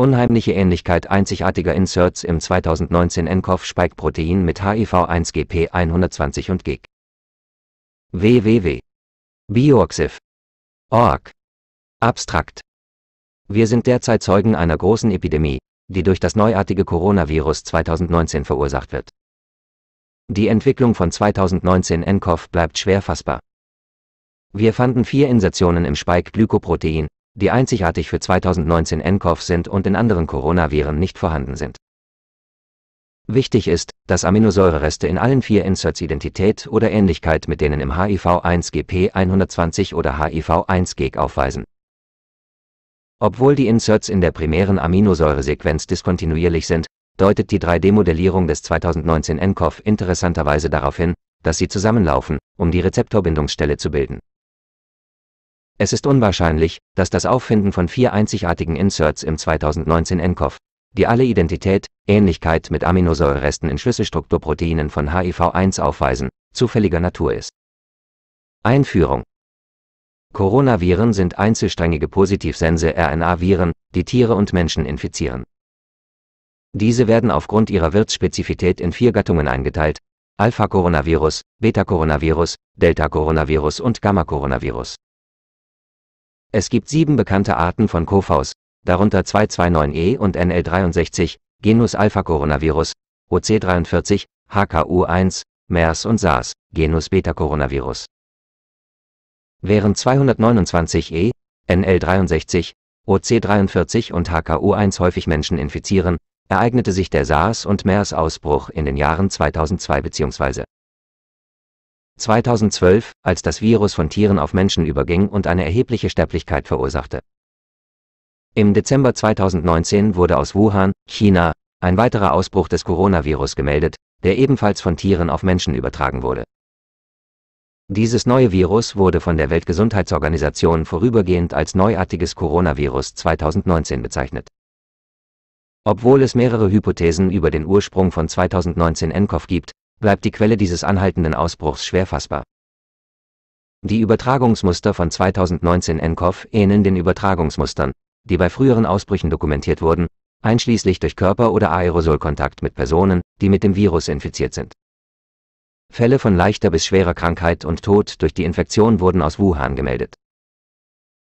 Unheimliche Ähnlichkeit einzigartiger Inserts im 2019 nCoV Spike Protein mit HIV1GP120 und GIG. www.bioxif.org Abstrakt. Wir sind derzeit Zeugen einer großen Epidemie, die durch das neuartige Coronavirus 2019 verursacht wird. Die Entwicklung von 2019 nCoV bleibt schwer fassbar. Wir fanden vier Insertionen im Spike-Glykoprotein, die einzigartig für 2019 nCoV sind und in anderen Coronaviren nicht vorhanden sind. Wichtig ist, dass Aminosäurereste in allen vier Inserts Identität oder Ähnlichkeit mit denen im HIV1GP120 oder HIV1GEG aufweisen. Obwohl die Inserts in der primären Aminosäuresequenz diskontinuierlich sind, deutet die 3D-Modellierung des 2019 nCoV interessanterweise darauf hin, dass sie zusammenlaufen, um die Rezeptorbindungsstelle zu bilden es ist unwahrscheinlich, dass das Auffinden von vier einzigartigen Inserts im 2019 ENCOV, die alle Identität, Ähnlichkeit mit Aminosäureresten in Schlüsselstrukturproteinen von HIV1 e aufweisen, zufälliger Natur ist. Einführung Coronaviren sind einzelsträngige Positivsense-RNA-Viren, die Tiere und Menschen infizieren. Diese werden aufgrund ihrer Wirtsspezifität in vier Gattungen eingeteilt: Alpha-Coronavirus, Beta-Coronavirus, Delta-Coronavirus und Gamma-Coronavirus. Es gibt sieben bekannte Arten von Kofaus, darunter 229E und NL63, Genus Alpha Coronavirus, OC43, HKU1, MERS und SARS, Genus Beta Coronavirus. Während 229E, NL63, OC43 und HKU1 häufig Menschen infizieren, ereignete sich der SARS- und MERS-Ausbruch in den Jahren 2002 bzw. 2012, als das Virus von Tieren auf Menschen überging und eine erhebliche Sterblichkeit verursachte. Im Dezember 2019 wurde aus Wuhan, China, ein weiterer Ausbruch des Coronavirus gemeldet, der ebenfalls von Tieren auf Menschen übertragen wurde. Dieses neue Virus wurde von der Weltgesundheitsorganisation vorübergehend als neuartiges Coronavirus 2019 bezeichnet. Obwohl es mehrere Hypothesen über den Ursprung von 2019 nCoV gibt, bleibt die Quelle dieses anhaltenden Ausbruchs schwer fassbar. Die Übertragungsmuster von 2019 NCOV ähneln den Übertragungsmustern, die bei früheren Ausbrüchen dokumentiert wurden, einschließlich durch Körper- oder Aerosolkontakt mit Personen, die mit dem Virus infiziert sind. Fälle von leichter bis schwerer Krankheit und Tod durch die Infektion wurden aus Wuhan gemeldet.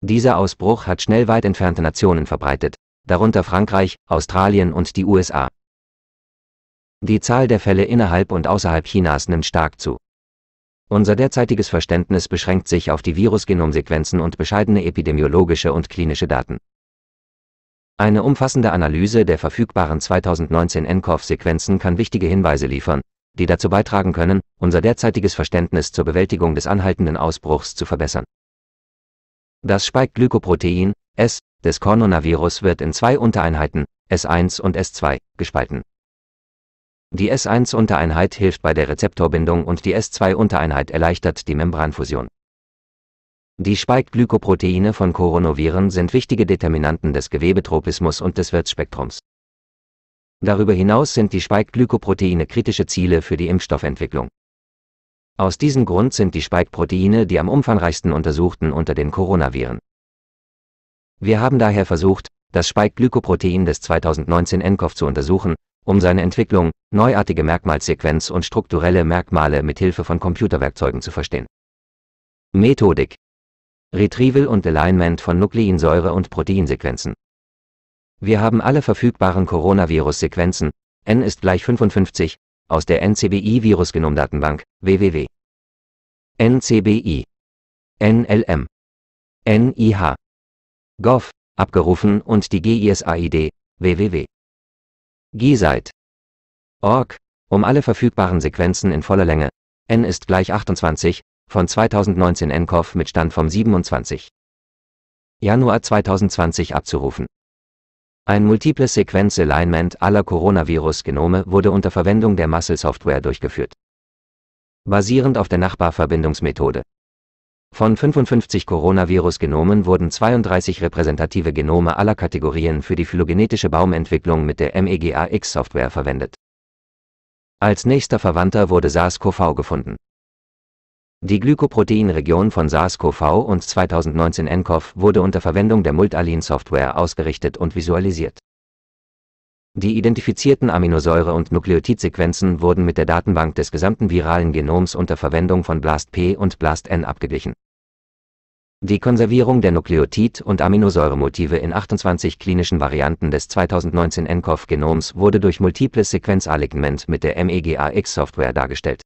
Dieser Ausbruch hat schnell weit entfernte Nationen verbreitet, darunter Frankreich, Australien und die USA. Die Zahl der Fälle innerhalb und außerhalb Chinas nimmt stark zu. Unser derzeitiges Verständnis beschränkt sich auf die Virusgenomsequenzen und bescheidene epidemiologische und klinische Daten. Eine umfassende Analyse der verfügbaren 2019 nCoV-Sequenzen kann wichtige Hinweise liefern, die dazu beitragen können, unser derzeitiges Verständnis zur Bewältigung des anhaltenden Ausbruchs zu verbessern. Das Spike-Glykoprotein S des Coronavirus wird in zwei Untereinheiten, S1 und S2, gespalten die S1-Untereinheit hilft bei der Rezeptorbindung und die S2-Untereinheit erleichtert die Membranfusion. Die Spike-Glykoproteine von Coronaviren sind wichtige Determinanten des Gewebetropismus und des Wirtsspektrums. Darüber hinaus sind die Spike-Glykoproteine kritische Ziele für die Impfstoffentwicklung. Aus diesem Grund sind die Spike-Proteine die am umfangreichsten untersuchten unter den Coronaviren. Wir haben daher versucht, das Spike-Glykoprotein des 2019 nCoV zu untersuchen, um seine Entwicklung, neuartige Merkmalssequenz und strukturelle Merkmale mit Hilfe von Computerwerkzeugen zu verstehen. Methodik Retrieval und Alignment von Nukleinsäure- und Proteinsequenzen. Wir haben alle verfügbaren Coronavirus-Sequenzen, n ist gleich 55, aus der NCBI-Virusgenomdatenbank, www. NCBI. NLM. NIH. Gov, abgerufen und die GISAID, www. G-Site. um alle verfügbaren Sequenzen in voller Länge. N ist gleich 28, von 2019 NCOV mit Stand vom 27. Januar 2020 abzurufen. Ein multiples Sequenz Alignment aller Coronavirus-Genome wurde unter Verwendung der Muscle-Software durchgeführt. Basierend auf der Nachbarverbindungsmethode von 55 Coronavirus-Genomen wurden 32 repräsentative Genome aller Kategorien für die phylogenetische Baumentwicklung mit der MEGAX-Software verwendet. Als nächster Verwandter wurde SARS-CoV gefunden. Die Glykoproteinregion von SARS-CoV und 2019 nCoV wurde unter Verwendung der Multalin-Software ausgerichtet und visualisiert die identifizierten Aminosäure- und Nukleotidsequenzen wurden mit der Datenbank des gesamten viralen Genoms unter Verwendung von BLAST-P und BLAST-N abgeglichen. Die Konservierung der Nukleotid- und Aminosäuremotive in 28 klinischen Varianten des 2019 nCoV-Genoms wurde durch multiples Sequenzalignment mit der MEGAX-Software dargestellt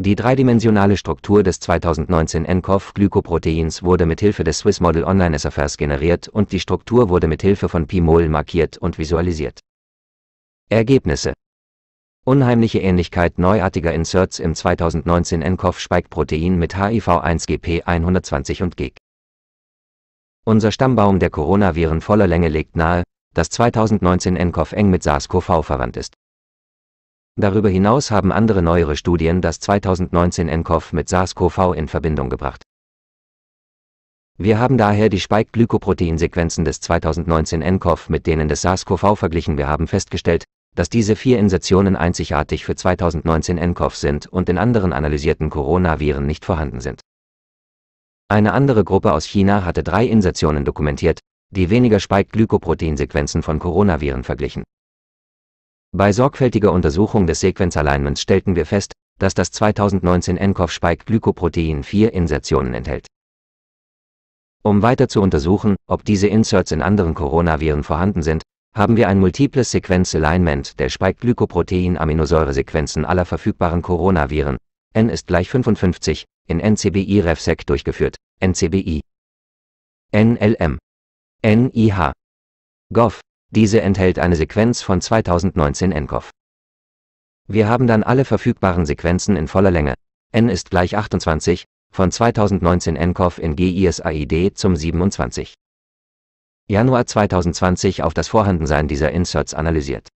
die dreidimensionale Struktur des 2019 NCOV-Glykoproteins wurde mit Hilfe des Swiss Model Online SFRs generiert und die Struktur wurde mit Hilfe von Pi-Mol markiert und visualisiert. Ergebnisse Unheimliche Ähnlichkeit neuartiger Inserts im 2019 NCOV-Spike-Protein mit HIV1GP120 und GEG. Unser Stammbaum der Coronaviren voller Länge legt nahe, dass 2019 NCOV eng mit SARS-CoV verwandt ist Darüber hinaus haben andere neuere Studien das 2019 nCoV mit SARS-CoV in Verbindung gebracht. Wir haben daher die Spike-Glykoprotein-Sequenzen des 2019 nCoV mit denen des SARS-CoV verglichen. Wir haben festgestellt, dass diese vier Insertionen einzigartig für 2019 nCoV sind und in anderen analysierten Coronaviren nicht vorhanden sind. Eine andere Gruppe aus China hatte drei Insertionen dokumentiert, die weniger Spike-Glykoprotein-Sequenzen von Coronaviren verglichen. Bei sorgfältiger Untersuchung des Sequenzalignments stellten wir fest, dass das 2019 NCOV-Spike-Glykoprotein 4 Insertionen enthält. Um weiter zu untersuchen, ob diese Inserts in anderen Coronaviren vorhanden sind, haben wir ein multiples Sequenz-Alignment der Spike-Glykoprotein-Aminosäuresequenzen aller verfügbaren Coronaviren, N ist gleich 55, in NCBI-RefSec durchgeführt, NCBI, NLM, NIH, GOV, diese enthält eine Sequenz von 2019 Nkov. Wir haben dann alle verfügbaren Sequenzen in voller Länge. N ist gleich 28, von 2019 Nkov in GISAID zum 27. Januar 2020 auf das Vorhandensein dieser Inserts analysiert.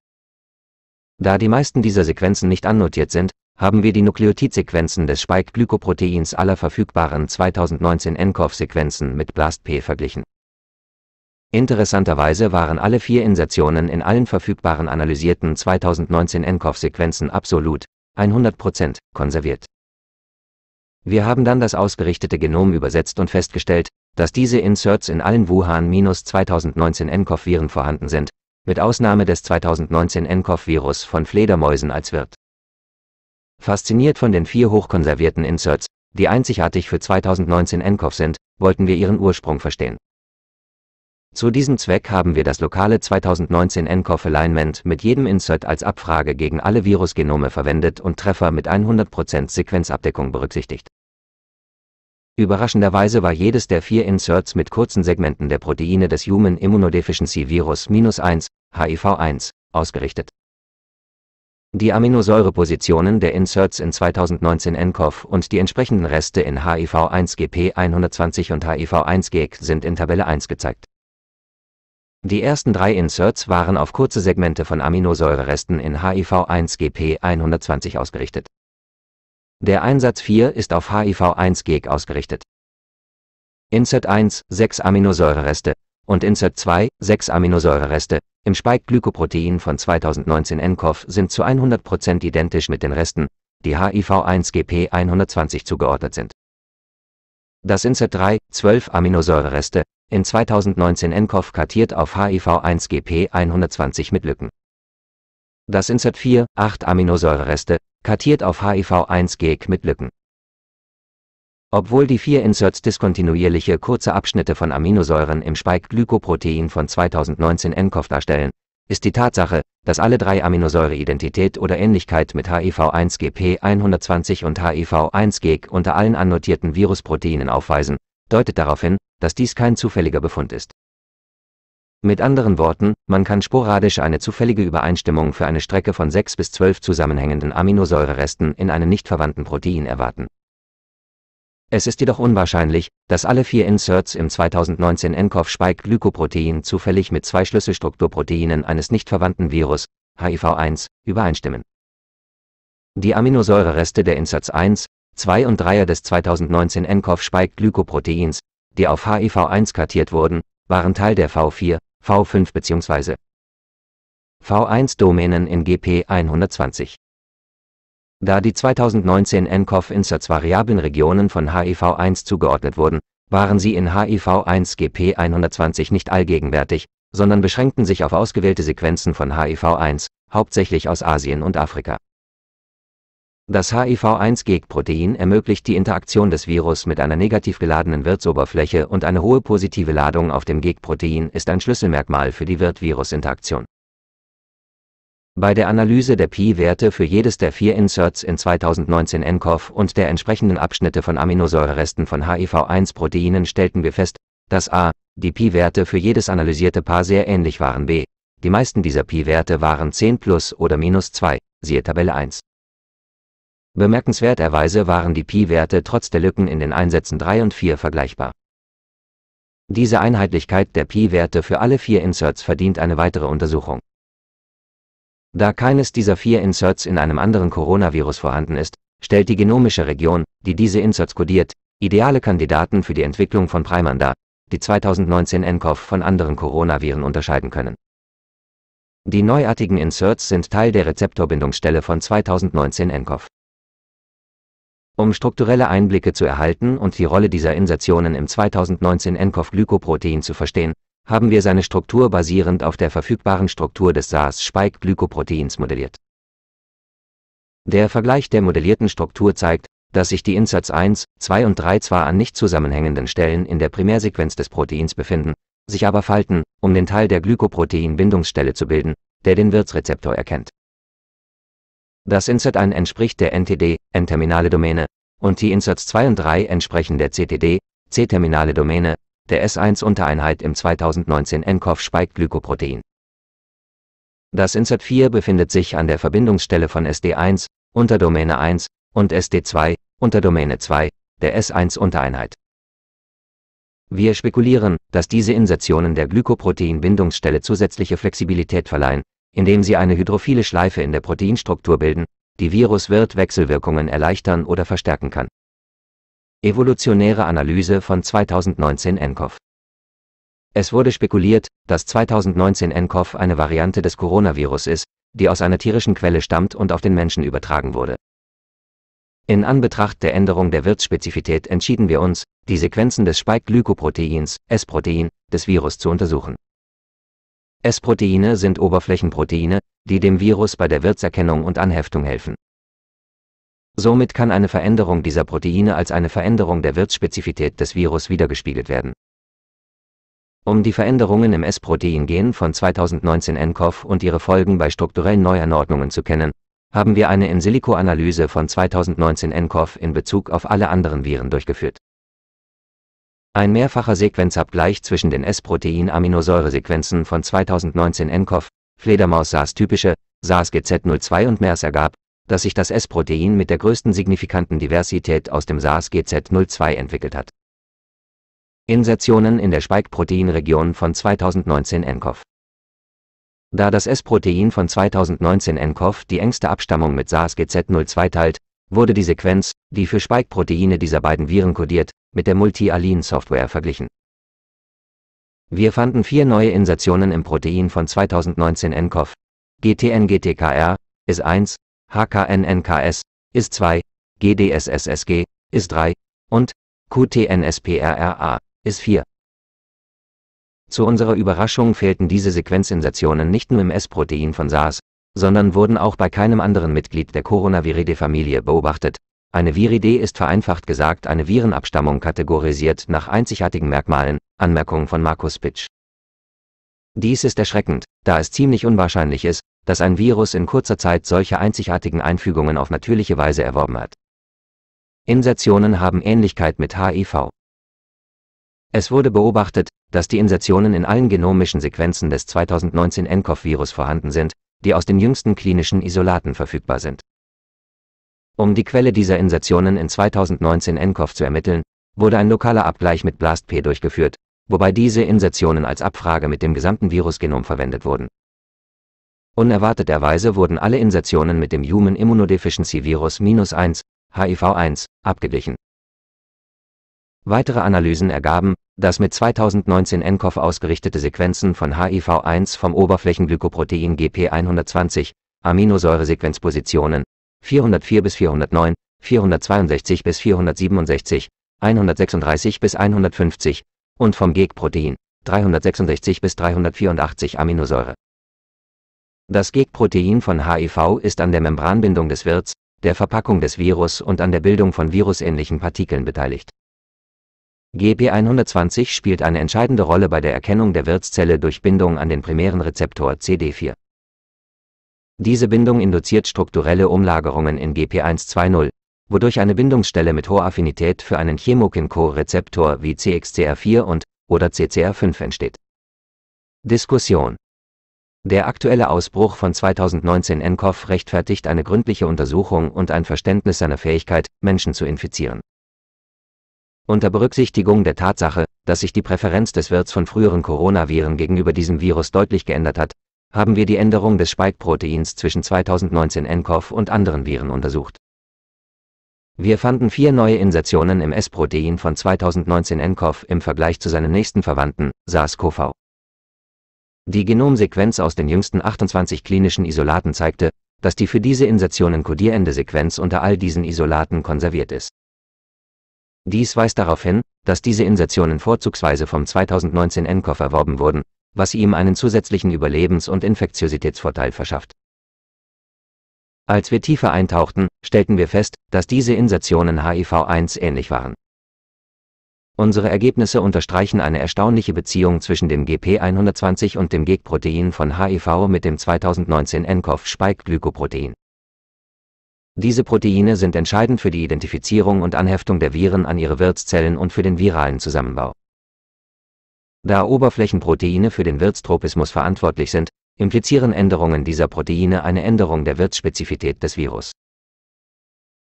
Da die meisten dieser Sequenzen nicht annotiert sind, haben wir die Nukleotidsequenzen des Spike-Glykoproteins aller verfügbaren 2019 Nkov-Sequenzen mit BLAST-P verglichen Interessanterweise waren alle vier Insertionen in allen verfügbaren analysierten 2019 ENCOV-Sequenzen absolut 100% konserviert. Wir haben dann das ausgerichtete Genom übersetzt und festgestellt, dass diese Inserts in allen Wuhan-2019 ENCOV-Viren vorhanden sind, mit Ausnahme des 2019 ENCOV-Virus von Fledermäusen als Wirt. Fasziniert von den vier hochkonservierten Inserts, die einzigartig für 2019 ENCOV sind, wollten wir ihren Ursprung verstehen. Zu diesem Zweck haben wir das lokale 2019 NCOF Alignment mit jedem Insert als Abfrage gegen alle Virusgenome verwendet und Treffer mit 100% Sequenzabdeckung berücksichtigt. Überraschenderweise war jedes der vier Inserts mit kurzen Segmenten der Proteine des Human Immunodeficiency Virus 1, HIV1, ausgerichtet. Die Aminosäurepositionen der Inserts in 2019 NCOV und die entsprechenden Reste in HIV1GP120 und hiv 1 GEG sind in Tabelle 1 gezeigt. Die ersten drei Inserts waren auf kurze Segmente von Aminosäureresten in HIV1-GP120 ausgerichtet. Der Einsatz 4 ist auf HIV1-GEG ausgerichtet. Insert 1 6 Aminosäurereste und Insert 2 6 Aminosäurereste im Spike-Glykoprotein von 2019 NCOV sind zu 100% identisch mit den Resten, die HIV1-GP120 zugeordnet sind. Das Insert 3 12 Aminosäurereste in 2019 Enkoff kartiert auf HIV1GP 120 mit Lücken. Das Insert 4, 8 Aminosäurereste, kartiert auf HIV1GEC mit Lücken. Obwohl die vier Inserts diskontinuierliche kurze Abschnitte von Aminosäuren im Spike-Glykoprotein von 2019 NCOV darstellen, ist die Tatsache, dass alle drei Aminosäure Identität oder Ähnlichkeit mit HIV1GP120 und HIV1GEC unter allen annotierten Virusproteinen aufweisen, deutet darauf hin, dass dies kein zufälliger Befund ist. Mit anderen Worten, man kann sporadisch eine zufällige Übereinstimmung für eine Strecke von 6 bis 12 zusammenhängenden Aminosäureresten in einem nicht verwandten Protein erwarten. Es ist jedoch unwahrscheinlich, dass alle vier Inserts im 2019 nCoV Spike Glykoprotein zufällig mit zwei Schlüsselstrukturproteinen eines nicht verwandten Virus, HIV1, übereinstimmen. Die Aminosäurereste der Inserts 1, 2 und 3 des 2019 nCoV Spike Glykoproteins die auf HIV1 e kartiert wurden, waren Teil der V4, V5 bzw. V1-Domänen in GP120. Da die 2019 NCOV Inserts variablen Regionen von HIV1 e zugeordnet wurden, waren sie in HIV1 e GP120 nicht allgegenwärtig, sondern beschränkten sich auf ausgewählte Sequenzen von HIV1, hauptsächlich aus Asien und Afrika. Das HIV-1-Geg-Protein ermöglicht die Interaktion des Virus mit einer negativ geladenen Wirtsoberfläche und eine hohe positive Ladung auf dem Geg-Protein ist ein Schlüsselmerkmal für die Wirt-Virus-Interaktion. Bei der Analyse der Pi-Werte für jedes der vier Inserts in 2019 NCOV und der entsprechenden Abschnitte von Aminosäureresten von HIV-1-Proteinen stellten wir fest, dass a. die Pi-Werte für jedes analysierte Paar sehr ähnlich waren b. Die meisten dieser Pi-Werte waren 10 plus oder minus 2, siehe Tabelle 1. Bemerkenswerterweise waren die Pi-Werte trotz der Lücken in den Einsätzen 3 und 4 vergleichbar. Diese Einheitlichkeit der Pi-Werte für alle vier Inserts verdient eine weitere Untersuchung. Da keines dieser vier Inserts in einem anderen Coronavirus vorhanden ist, stellt die genomische Region, die diese Inserts kodiert, ideale Kandidaten für die Entwicklung von Primern dar, die 2019 nCoV von anderen Coronaviren unterscheiden können. Die neuartigen Inserts sind Teil der Rezeptorbindungsstelle von 2019 nCoV. Um strukturelle Einblicke zu erhalten und die Rolle dieser Insertionen im 2019 ENCOV-Glykoprotein zu verstehen, haben wir seine Struktur basierend auf der verfügbaren Struktur des SARS-Spike-Glykoproteins modelliert. Der Vergleich der modellierten Struktur zeigt, dass sich die Inserts 1, 2 und 3 zwar an nicht zusammenhängenden Stellen in der Primärsequenz des Proteins befinden, sich aber falten, um den Teil der Glykoprotein-Bindungsstelle zu bilden, der den Wirtsrezeptor erkennt das Insert 1 entspricht der NTD, N-terminale Domäne, und die Inserts 2 und 3 entsprechen der CTD, C-terminale Domäne, der S1-Untereinheit im 2019 NCOV-Spike-Glykoprotein. Das Insert 4 befindet sich an der Verbindungsstelle von SD1, Unterdomäne 1, und SD2, Unterdomäne 2, der S1-Untereinheit. Wir spekulieren, dass diese Insertionen der Glykoprotein-Bindungsstelle zusätzliche Flexibilität verleihen, indem sie eine hydrophile Schleife in der Proteinstruktur bilden, die Virus wird Wechselwirkungen erleichtern oder verstärken kann. Evolutionäre Analyse von 2019 ENCOV Es wurde spekuliert, dass 2019 ENCOV eine Variante des Coronavirus ist, die aus einer tierischen Quelle stammt und auf den Menschen übertragen wurde. In Anbetracht der Änderung der Wirtsspezifität entschieden wir uns, die Sequenzen des Spike-Glykoproteins, S-Protein, des Virus zu untersuchen. S-Proteine sind Oberflächenproteine, die dem Virus bei der Wirtserkennung und Anheftung helfen. Somit kann eine Veränderung dieser Proteine als eine Veränderung der Wirtsspezifität des Virus wiedergespiegelt werden. Um die Veränderungen im S-Protein-Gen von 2019 ENCOV und ihre Folgen bei strukturellen Neuanordnungen zu kennen, haben wir eine In-Silico-Analyse von 2019 ENCOV in Bezug auf alle anderen Viren durchgeführt. Ein mehrfacher Sequenzabgleich zwischen den S-Protein-Aminosäuresequenzen von 2019 NCOV, Fledermaus SARS-typische, SARS-GZ02 und MERS ergab, dass sich das S-Protein mit der größten signifikanten Diversität aus dem SARS-GZ02 entwickelt hat. Insertionen in der Spike-Protein-Region von 2019 NCOV Da das S-Protein von 2019 NCOV die engste Abstammung mit SARS-GZ02 teilt, wurde die Sequenz, die für Spike-Proteine dieser beiden Viren kodiert, mit der Multi-Alin-Software verglichen. Wir fanden vier neue Insertionen im Protein von 2019 NCOV. GTN-GTKR, IS1, HKNNKS, nks IS2, GDSSSG, IS3 und QTNSPRRA, IS4. Zu unserer Überraschung fehlten diese Sequenzinsertionen nicht nur im S-Protein von SARS, sondern wurden auch bei keinem anderen Mitglied der Coronaviridae-Familie beobachtet, eine Viridee ist vereinfacht gesagt eine Virenabstammung kategorisiert nach einzigartigen Merkmalen, Anmerkung von Markus Pitsch. Dies ist erschreckend, da es ziemlich unwahrscheinlich ist, dass ein Virus in kurzer Zeit solche einzigartigen Einfügungen auf natürliche Weise erworben hat. Insertionen haben Ähnlichkeit mit HIV. Es wurde beobachtet, dass die Insertionen in allen genomischen Sequenzen des 2019 nCoV-Virus vorhanden sind, die aus den jüngsten klinischen Isolaten verfügbar sind um die Quelle dieser Insertionen in 2019 ENCOV zu ermitteln, wurde ein lokaler Abgleich mit BLAST-P durchgeführt, wobei diese Insertionen als Abfrage mit dem gesamten Virusgenom verwendet wurden. Unerwarteterweise wurden alle Insertionen mit dem Human Immunodeficiency Virus 1, HIV1, abgeglichen. Weitere Analysen ergaben, dass mit 2019 ENCOV ausgerichtete Sequenzen von HIV1 vom Oberflächenglykoprotein GP120, Aminosäuresequenzpositionen, 404 bis 409, 462 bis 467, 136 bis 150 und vom GEG-Protein 366 bis 384 Aminosäure. Das GEG-Protein von HIV e ist an der Membranbindung des Wirts, der Verpackung des Virus und an der Bildung von virusähnlichen Partikeln beteiligt. gp 120 spielt eine entscheidende Rolle bei der Erkennung der Wirtszelle durch Bindung an den primären Rezeptor CD4. Diese Bindung induziert strukturelle Umlagerungen in GP120, wodurch eine Bindungsstelle mit hoher Affinität für einen Chemokin-Co-Rezeptor wie CXCR4 und oder CCR5 entsteht. Diskussion Der aktuelle Ausbruch von 2019 NCOV rechtfertigt eine gründliche Untersuchung und ein Verständnis seiner Fähigkeit, Menschen zu infizieren. Unter Berücksichtigung der Tatsache, dass sich die Präferenz des Wirts von früheren Coronaviren gegenüber diesem Virus deutlich geändert hat, haben wir die Änderung des Spike-Proteins zwischen 2019 nCoV und anderen Viren untersucht. Wir fanden vier neue Insertionen im S-Protein von 2019 nCoV im Vergleich zu seinem nächsten Verwandten, SARS-CoV. Die Genomsequenz aus den jüngsten 28 klinischen Isolaten zeigte, dass die für diese Insertionen codierende Sequenz unter all diesen Isolaten konserviert ist. Dies weist darauf hin, dass diese Insertionen vorzugsweise vom 2019 nCoV erworben wurden, was ihm einen zusätzlichen Überlebens- und Infektiositätsvorteil verschafft. Als wir tiefer eintauchten, stellten wir fest, dass diese Insertionen HIV-1 ähnlich waren. Unsere Ergebnisse unterstreichen eine erstaunliche Beziehung zwischen dem GP120 und dem GEG-Protein von HIV mit dem 2019 NCOV-Spike-Glykoprotein. Diese Proteine sind entscheidend für die Identifizierung und Anheftung der Viren an ihre Wirtszellen und für den viralen Zusammenbau. Da Oberflächenproteine für den Wirtstropismus verantwortlich sind, implizieren Änderungen dieser Proteine eine Änderung der Wirtsspezifität des Virus.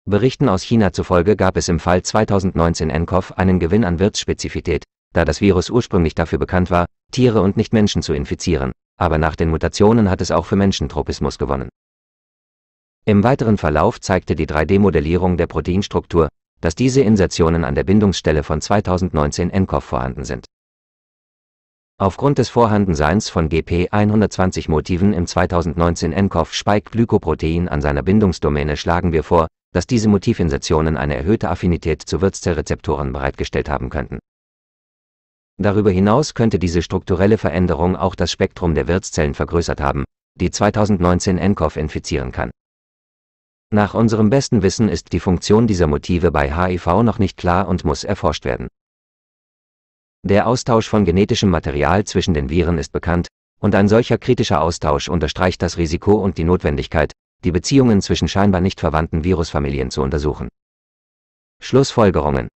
Berichten aus China zufolge gab es im Fall 2019 NCOV einen Gewinn an Wirtsspezifität, da das Virus ursprünglich dafür bekannt war, Tiere und nicht Menschen zu infizieren, aber nach den Mutationen hat es auch für Menschentropismus gewonnen. Im weiteren Verlauf zeigte die 3D-Modellierung der Proteinstruktur, dass diese Insertionen an der Bindungsstelle von 2019 NCOV vorhanden sind. Aufgrund des Vorhandenseins von GP120-Motiven im 2019 nCoV Spike Glykoprotein an seiner Bindungsdomäne schlagen wir vor, dass diese Motivinsertionen eine erhöhte Affinität zu Wirtszellrezeptoren bereitgestellt haben könnten. Darüber hinaus könnte diese strukturelle Veränderung auch das Spektrum der Wirtszellen vergrößert haben, die 2019 nCoV infizieren kann. Nach unserem besten Wissen ist die Funktion dieser Motive bei HIV noch nicht klar und muss erforscht werden. Der Austausch von genetischem Material zwischen den Viren ist bekannt, und ein solcher kritischer Austausch unterstreicht das Risiko und die Notwendigkeit, die Beziehungen zwischen scheinbar nicht verwandten Virusfamilien zu untersuchen. Schlussfolgerungen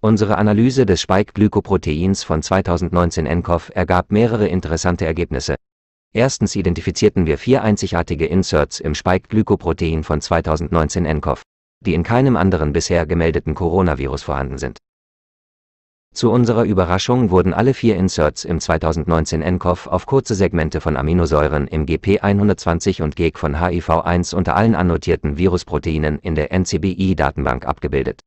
Unsere Analyse des Spike-Glykoproteins von 2019 NCOV ergab mehrere interessante Ergebnisse. Erstens identifizierten wir vier einzigartige Inserts im Spike-Glykoprotein von 2019 NCOV, die in keinem anderen bisher gemeldeten Coronavirus vorhanden sind. Zu unserer Überraschung wurden alle vier Inserts im 2019 NCOV auf kurze Segmente von Aminosäuren im GP120 und GEG e von HIV1 unter allen annotierten Virusproteinen in der NCBI-Datenbank abgebildet.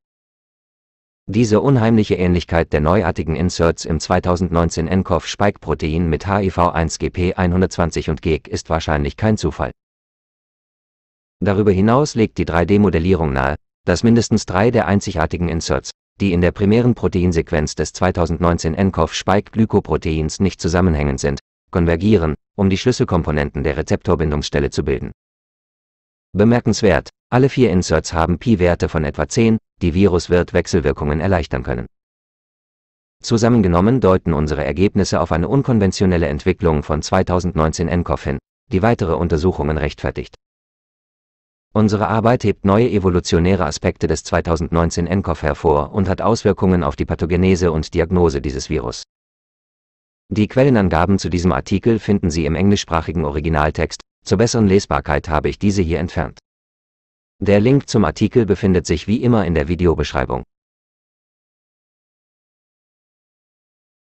Diese unheimliche Ähnlichkeit der neuartigen Inserts im 2019 NCOV Spike-Protein mit HIV1 GP120 und GEG e ist wahrscheinlich kein Zufall. Darüber hinaus legt die 3D-Modellierung nahe, dass mindestens drei der einzigartigen Inserts, die in der primären Proteinsequenz des 2019 NCOV-Spike-Glykoproteins nicht zusammenhängend sind, konvergieren, um die Schlüsselkomponenten der Rezeptorbindungsstelle zu bilden. Bemerkenswert, alle vier Inserts haben Pi-Werte von etwa 10, die Viruswirt Wechselwirkungen erleichtern können. Zusammengenommen deuten unsere Ergebnisse auf eine unkonventionelle Entwicklung von 2019 NCOV hin, die weitere Untersuchungen rechtfertigt. Unsere Arbeit hebt neue evolutionäre Aspekte des 2019 NCOV hervor und hat Auswirkungen auf die Pathogenese und Diagnose dieses Virus. Die Quellenangaben zu diesem Artikel finden Sie im englischsprachigen Originaltext, zur besseren Lesbarkeit habe ich diese hier entfernt. Der Link zum Artikel befindet sich wie immer in der Videobeschreibung.